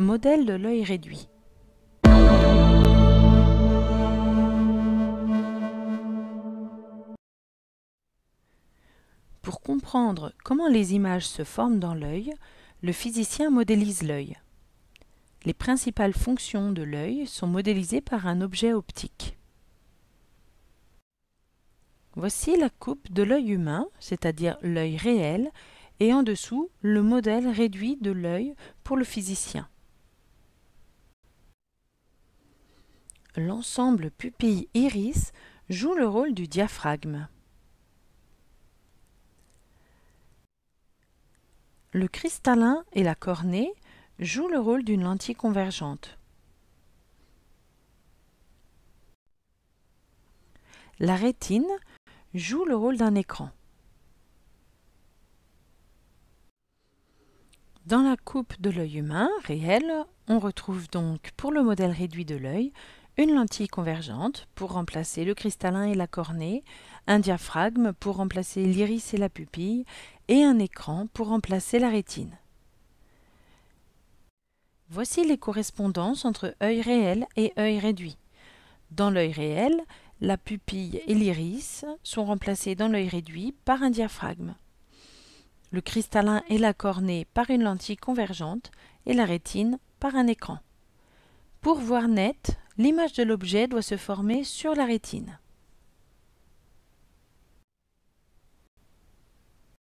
Modèle de l'œil réduit. Pour comprendre comment les images se forment dans l'œil, le physicien modélise l'œil. Les principales fonctions de l'œil sont modélisées par un objet optique. Voici la coupe de l'œil humain, c'est-à-dire l'œil réel, et en dessous le modèle réduit de l'œil pour le physicien. l'ensemble pupille-iris joue le rôle du diaphragme. Le cristallin et la cornée jouent le rôle d'une lentille convergente. La rétine joue le rôle d'un écran. Dans la coupe de l'œil humain réel, on retrouve donc pour le modèle réduit de l'œil une lentille convergente pour remplacer le cristallin et la cornée, un diaphragme pour remplacer l'iris et la pupille, et un écran pour remplacer la rétine. Voici les correspondances entre œil réel et œil réduit. Dans l'œil réel, la pupille et l'iris sont remplacés dans l'œil réduit par un diaphragme. Le cristallin et la cornée par une lentille convergente et la rétine par un écran. Pour voir net, l'image de l'objet doit se former sur la rétine.